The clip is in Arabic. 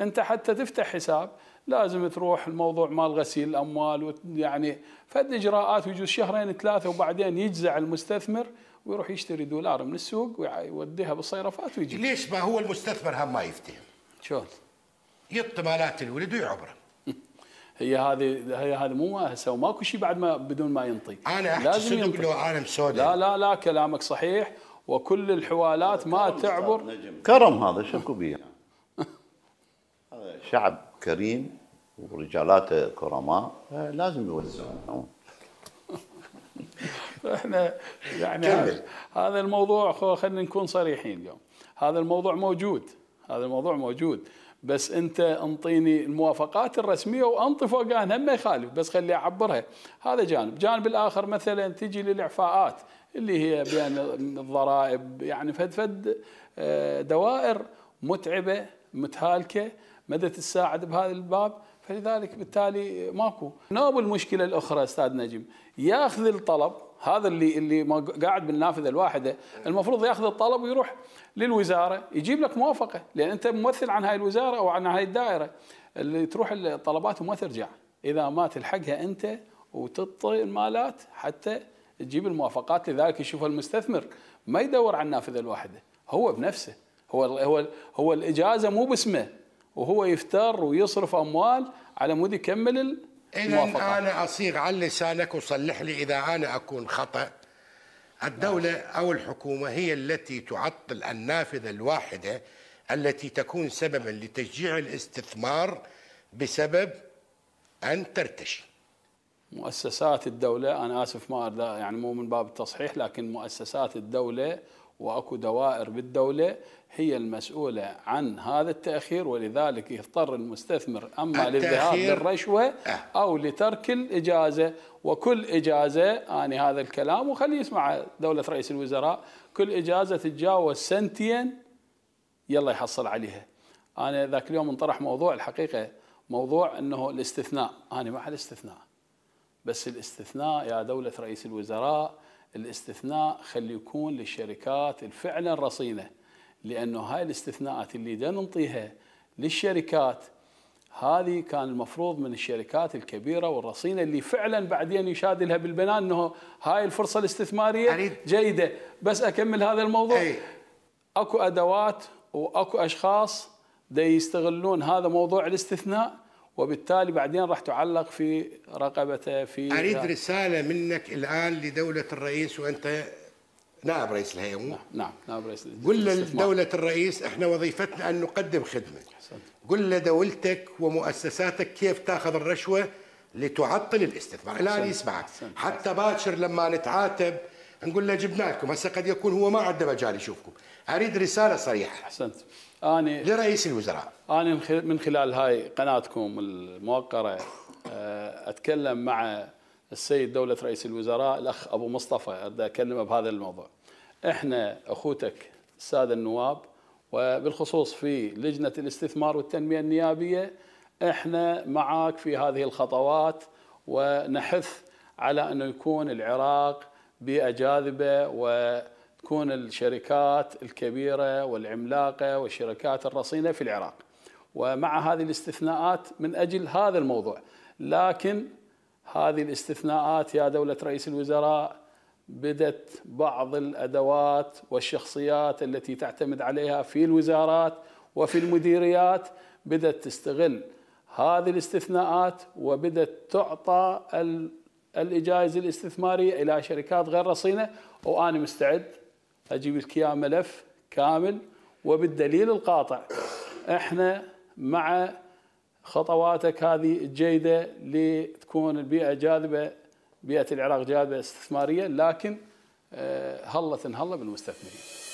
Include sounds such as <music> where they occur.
انت حتى تفتح حساب لازم تروح الموضوع مال غسيل الاموال يعني فد اجراءات ويجوز شهرين ثلاثه وبعدين يجزع المستثمر ويروح يشتري دولار من السوق ويوديها بالصيرفات ويجي ليش ما هو المستثمر هم ما يفتهم شلون؟ يط مالات الولد ويعبره <laughs> هي هذه هي هذه مو ماهسه وماكو شيء بعد ما بدون ما ينطي انا احكي لازم صدق لو عالم سوداء لا لا لا كلامك صحيح وكل الحوالات ما تعبر كرم هذا شكو بيه شعب كريم ورجالاته كرماء آه، لازم يوزعون <laughs> احنا يعني هذا الموضوع خلينا نكون صريحين اليوم هذا الموضوع موجود هذا الموضوع موجود بس انت انطيني الموافقات الرسميه وانطي فوقها هم ما يخالف بس خلي اعبرها هذا جانب، جانب الاخر مثلا تجي للاعفاءات اللي هي بين الضرائب يعني فد فد آه، دوائر متعبه متهالكه مدى تساعد بهذا الباب فلذلك بالتالي ماكو نوب المشكله الاخرى استاذ نجم ياخذ الطلب هذا اللي اللي ما قاعد بالنافذه الواحده المفروض ياخذ الطلب ويروح للوزاره يجيب لك موافقه لان انت ممثل عن هاي الوزاره او عن هاي الدائره اللي تروح الطلبات وما ترجع اذا ما تلحقها انت وتعطي المالات حتى تجيب الموافقات لذلك يشوف المستثمر ما يدور على النافذه الواحده هو بنفسه هو هو هو الاجازه مو باسمه وهو يفتر ويصرف اموال على مود يكمل اذا انا اصيغ على لسانك وصلح لي اذا انا اكون خطا الدوله او الحكومه هي التي تعطل النافذه الواحده التي تكون سببا لتشجيع الاستثمار بسبب ان ترتشي. مؤسسات الدوله انا اسف ما يعني مو من باب التصحيح لكن مؤسسات الدوله واكو دوائر بالدوله هي المسؤوله عن هذا التاخير ولذلك يضطر المستثمر اما للذهاب للرشوه أه. او لترك الاجازه وكل اجازه اني هذا الكلام وخليه يسمع دوله رئيس الوزراء كل اجازه تتجاوز سنتين يلا يحصل عليها انا ذاك اليوم انطرح موضوع الحقيقه موضوع انه الاستثناء انا مع الاستثناء بس الاستثناء يا دوله رئيس الوزراء الاستثناء خلي يكون للشركات الفعلا رصينه لانه هاي الاستثناءات اللي دا ننطيها للشركات هذه كان المفروض من الشركات الكبيره والرصينه اللي فعلا بعدين يشاد لها بالبنان انه هاي الفرصه الاستثماريه جيده بس اكمل هذا الموضوع أي. اكو ادوات واكو اشخاص دا يستغلون هذا موضوع الاستثناء وبالتالي بعدين راح تعلق في رقبته في اريد رساله منك الان لدوله الرئيس وانت نائب رئيس الهيئه نعم نعم نائب رئيس قل لدوله الرئيس احنا وظيفتنا ان نقدم خدمه قل لدولتك ومؤسساتك كيف تاخذ الرشوه لتعطل الاستثمار الان يسمعك حتى باكر لما نتعاتب نقول له جبنا لكم هسه قد يكون هو ما عنده مجال يشوفكم اريد رساله صريحه احسنت انا لرئيس الوزراء انا من خلال هاي قناتكم الموقره آه، اتكلم مع السيد دوله رئيس الوزراء الاخ ابو مصطفى اريد اكلمه بهذا الموضوع احنا اخوتك الساده النواب وبالخصوص في لجنه الاستثمار والتنميه النيابيه احنا معاك في هذه الخطوات ونحث على انه يكون العراق بيئه جاذبه وتكون الشركات الكبيره والعملاقه والشركات الرصينه في العراق ومع هذه الاستثناءات من اجل هذا الموضوع لكن هذه الاستثناءات يا دوله رئيس الوزراء بدت بعض الادوات والشخصيات التي تعتمد عليها في الوزارات وفي المديريات بدت تستغل هذه الاستثناءات وبدت تعطى الاجائز الاستثماريه الى شركات غير رصينه وانا مستعد اجيب لك اياه ملف كامل وبالدليل القاطع احنا مع خطواتك هذه الجيده لتكون البيئه جاذبه بيئه العراق جاذبه استثماريه لكن آه، هله هله بالمستثمرين